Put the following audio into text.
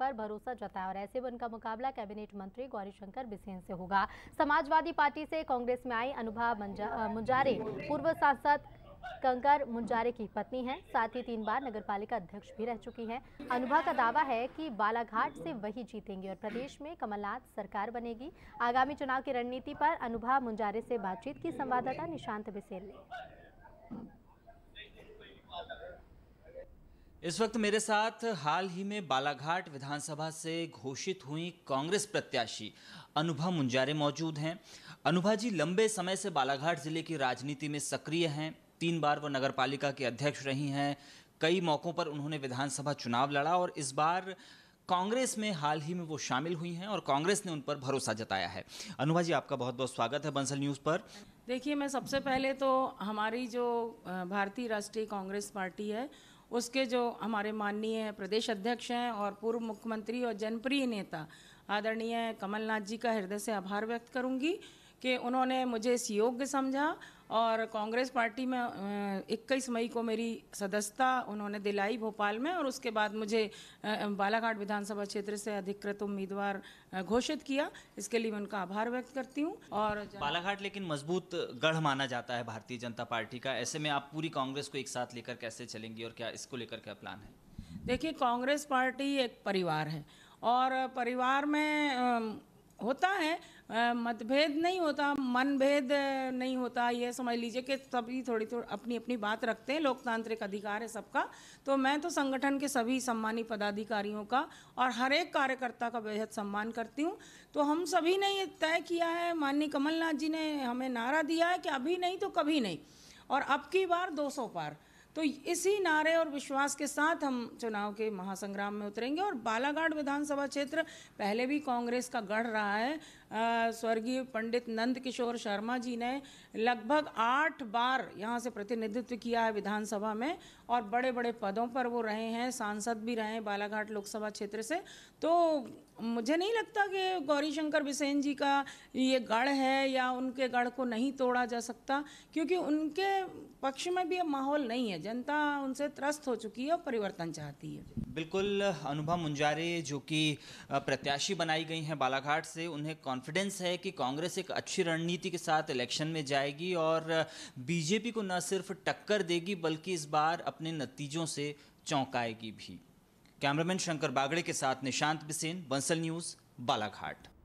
पर भरोसा जताया और ऐसे में उनका मुकाबला कैबिनेट मंत्री गौरीशंकर बिसेन से होगा समाजवादी पार्टी से कांग्रेस में आई अनुभा मुंजारे पूर्व सांसद कंकर मुंजारे की पत्नी हैं साथ ही तीन बार नगर पालिका अध्यक्ष भी रह चुकी हैं अनुभा का दावा है कि बालाघाट से वही जीतेंगे और प्रदेश में कमलनाथ सरकार बनेगी आगामी चुनाव की रणनीति पर अनुभा मुंजारे से बातचीत की संवाददाता निशांत बिसेल ने इस वक्त मेरे साथ हाल ही में बालाघाट विधानसभा से घोषित हुई कांग्रेस प्रत्याशी अनुभा मुंजारे मौजूद हैं अनुभा जी लंबे समय से बालाघाट जिले की राजनीति में सक्रिय हैं तीन बार वो नगर पालिका के अध्यक्ष रही हैं कई मौक़ों पर उन्होंने विधानसभा चुनाव लड़ा और इस बार कांग्रेस में हाल ही में वो शामिल हुई हैं और कांग्रेस ने उन पर भरोसा जताया है अनुभा जी आपका बहुत बहुत स्वागत है बंसल न्यूज़ पर देखिए मैं सबसे पहले तो हमारी जो भारतीय राष्ट्रीय कांग्रेस पार्टी है उसके जो हमारे माननीय प्रदेश अध्यक्ष हैं और पूर्व मुख्यमंत्री और जनप्रिय नेता आदरणीय कमलनाथ जी का हृदय से आभार व्यक्त करूंगी कि उन्होंने मुझे इस योग्य समझा और कांग्रेस पार्टी में इक्कीस मई को मेरी सदस्यता उन्होंने दिलाई भोपाल में और उसके बाद मुझे बालाघाट विधानसभा क्षेत्र से अधिकृत उम्मीदवार घोषित किया इसके लिए मैं उनका आभार व्यक्त करती हूँ और बालाघाट लेकिन मजबूत गढ़ माना जाता है भारतीय जनता पार्टी का ऐसे में आप पूरी कांग्रेस को एक साथ लेकर कैसे चलेंगी और क्या इसको लेकर क्या प्लान है देखिए कांग्रेस पार्टी एक परिवार है और परिवार में होता है मतभेद नहीं होता मनभेद नहीं होता ये समझ लीजिए कि सभी थोड़ी थोड़ी अपनी अपनी बात रखते हैं लोकतांत्रिक अधिकार है सबका तो मैं तो संगठन के सभी सम्मानित पदाधिकारियों का और हर एक कार्यकर्ता का बेहद सम्मान करती हूँ तो हम सभी ने ये तय किया है माननीय कमलनाथ जी ने हमें नारा दिया है कि अभी नहीं तो कभी नहीं और अब की बार दो पार तो इसी नारे और विश्वास के साथ हम चुनाव के महासंग्राम में उतरेंगे और बालाघाट विधानसभा क्षेत्र पहले भी कांग्रेस का गढ़ रहा है स्वर्गीय पंडित नंद किशोर शर्मा जी ने लगभग आठ बार यहाँ से प्रतिनिधित्व किया है विधानसभा में और बड़े बड़े पदों पर वो रहे हैं सांसद भी रहे हैं बालाघाट लोकसभा क्षेत्र से तो मुझे नहीं लगता कि गौरी शंकर बिसेन जी का ये गढ़ है या उनके गढ़ को नहीं तोड़ा जा सकता क्योंकि उनके पक्ष में भी अब माहौल नहीं है जनता उनसे त्रस्त हो चुकी है और परिवर्तन चाहती है बिल्कुल अनुभव मुंजारे जो कि प्रत्याशी बनाई गई हैं बालाघाट से उन्हें कौन कॉन्फिडेंस है कि कांग्रेस एक अच्छी रणनीति के साथ इलेक्शन में जाएगी और बीजेपी को न सिर्फ टक्कर देगी बल्कि इस बार अपने नतीजों से चौंकाएगी भी कैमरामैन शंकर बागड़े के साथ निशांत बिसेन बंसल न्यूज़ बालाघाट